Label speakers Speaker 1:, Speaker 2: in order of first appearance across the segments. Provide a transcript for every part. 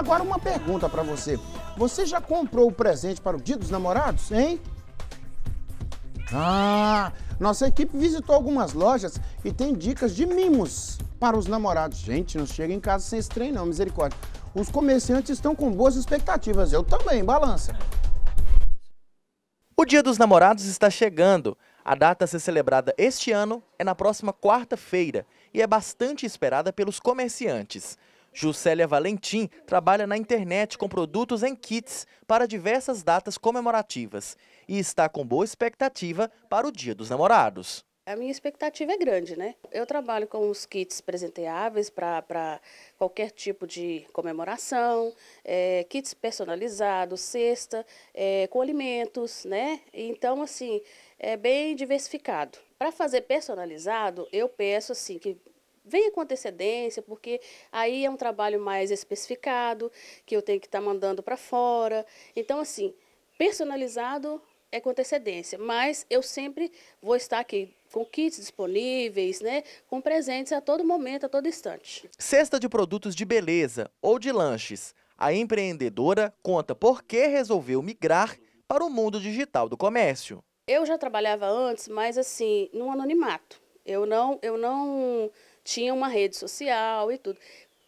Speaker 1: Agora uma pergunta para você. Você já comprou o presente para o Dia dos Namorados, hein? Ah, nossa equipe visitou algumas lojas e tem dicas de mimos para os namorados. Gente, não chega em casa sem esse trem não, misericórdia. Os comerciantes estão com boas expectativas, eu também, balança.
Speaker 2: O Dia dos Namorados está chegando. A data a ser celebrada este ano é na próxima quarta-feira e é bastante esperada pelos comerciantes. Juscelia Valentim trabalha na internet com produtos em kits para diversas datas comemorativas e está com boa expectativa para o Dia dos Namorados.
Speaker 3: A minha expectativa é grande, né? Eu trabalho com os kits presenteáveis para qualquer tipo de comemoração, é, kits personalizados, cesta, é, com alimentos, né? Então, assim, é bem diversificado. Para fazer personalizado, eu peço assim que venha com antecedência, porque aí é um trabalho mais especificado, que eu tenho que estar tá mandando para fora. Então, assim, personalizado é com antecedência, mas eu sempre vou estar aqui com kits disponíveis, né, com presentes a todo momento, a todo instante.
Speaker 2: Cesta de produtos de beleza ou de lanches. A empreendedora conta por que resolveu migrar para o mundo digital do comércio.
Speaker 3: Eu já trabalhava antes, mas assim, num anonimato. Eu não, eu não tinha uma rede social e tudo.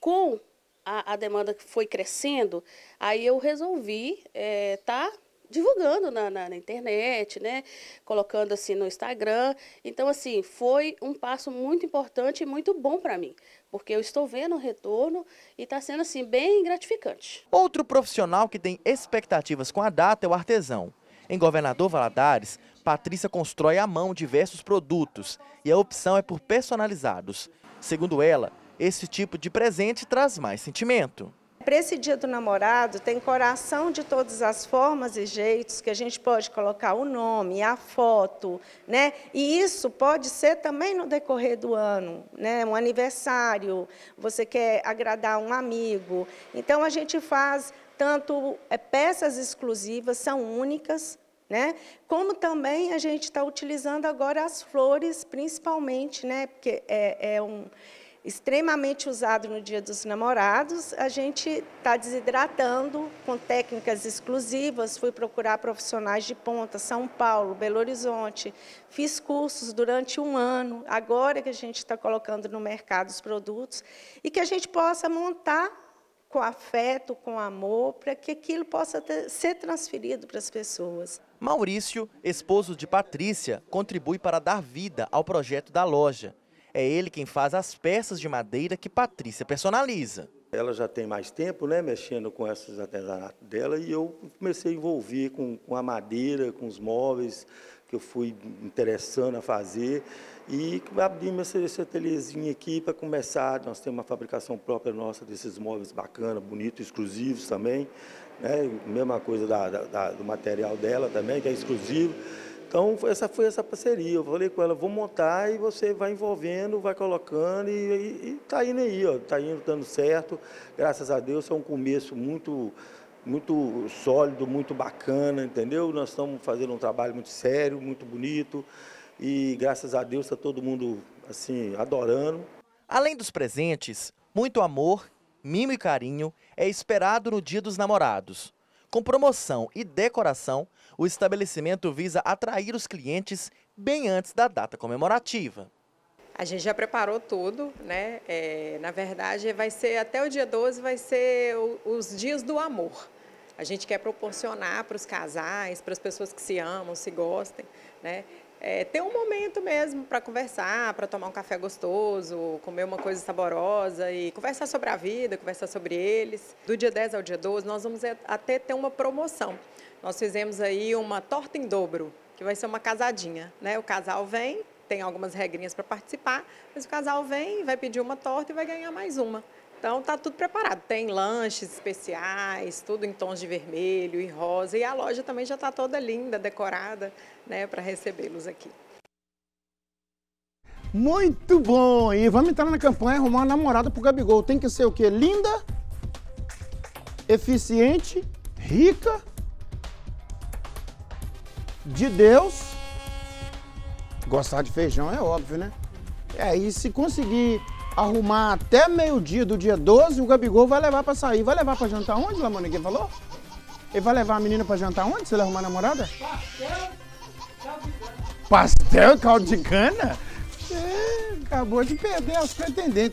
Speaker 3: Com a, a demanda que foi crescendo, aí eu resolvi estar é, tá divulgando na, na, na, internet, né? Colocando assim no Instagram. Então, assim, foi um passo muito importante e muito bom para mim, porque eu estou vendo o retorno e está sendo assim bem gratificante.
Speaker 2: Outro profissional que tem expectativas com a data é o artesão. Em Governador Valadares, Patrícia constrói à mão diversos produtos e a opção é por personalizados. Segundo ela, esse tipo de presente traz mais sentimento.
Speaker 4: Para esse dia do namorado, tem coração de todas as formas e jeitos que a gente pode colocar o nome, a foto, né? E isso pode ser também no decorrer do ano, né? Um aniversário, você quer agradar um amigo. Então, a gente faz tanto é, peças exclusivas, são únicas, né? Como também a gente está utilizando agora as flores, principalmente, né? porque é, é um, extremamente usado no Dia dos Namorados. A gente está desidratando com técnicas exclusivas. Fui procurar profissionais de ponta, São Paulo, Belo Horizonte. Fiz cursos durante um ano. Agora que a gente está colocando no mercado os produtos e que a gente possa montar com afeto, com amor, para que aquilo possa ter, ser transferido para as pessoas.
Speaker 2: Maurício, esposo de Patrícia, contribui para dar vida ao projeto da loja. É ele quem faz as peças de madeira que Patrícia personaliza ela já tem mais tempo,
Speaker 5: né, mexendo com esses artesanatos dela, e eu comecei a envolver com, com a madeira, com os móveis, que eu fui interessando a fazer, e abri esse atelierzinho aqui para começar, nós temos uma fabricação própria nossa desses móveis bacana, bonito, exclusivos também, né, mesma coisa da, da, da, do material dela também, que é exclusivo, então, essa foi essa parceria. Eu falei com ela, vou montar e você vai envolvendo, vai colocando e está indo aí, está indo, dando certo. Graças a Deus, é um começo muito, muito sólido, muito bacana, entendeu? Nós estamos fazendo um trabalho muito sério, muito bonito e graças a Deus está todo mundo assim
Speaker 2: adorando. Além dos presentes, muito amor, mimo e carinho é esperado no Dia dos Namorados. Com promoção e decoração, o estabelecimento visa atrair os clientes bem antes da data comemorativa.
Speaker 6: A gente já preparou tudo, né? É, na verdade, vai ser até o dia 12 vai ser o, os dias do amor. A gente quer proporcionar para os casais, para as pessoas que se amam, se gostem, né? é, ter um momento mesmo para conversar, para tomar um café gostoso, comer uma coisa saborosa e conversar sobre a vida, conversar sobre eles. Do dia 10 ao dia 12, nós vamos é até ter uma promoção. Nós fizemos aí uma torta em dobro, que vai ser uma casadinha, né? O casal vem, tem algumas regrinhas para participar, mas o casal vem, vai pedir uma torta e vai ganhar mais uma. Então tá tudo preparado. Tem lanches especiais, tudo em tons de vermelho e rosa. E a loja também já está toda linda, decorada, né, para recebê-los aqui.
Speaker 1: Muito bom! E vamos entrar na campanha arrumar uma namorada pro Gabigol. Tem que ser o quê? Linda, eficiente, rica, de Deus. Gostar de feijão é óbvio, né? É, e se conseguir arrumar até meio-dia do dia 12, o Gabigol vai levar pra sair. Vai levar pra jantar onde, Lamone? Quem falou? Ele vai levar a menina pra jantar onde, se ele arrumar namorada? Pastel, caldo de cana. Pastel, caldo de cana? É, acabou de perder as pretendentes.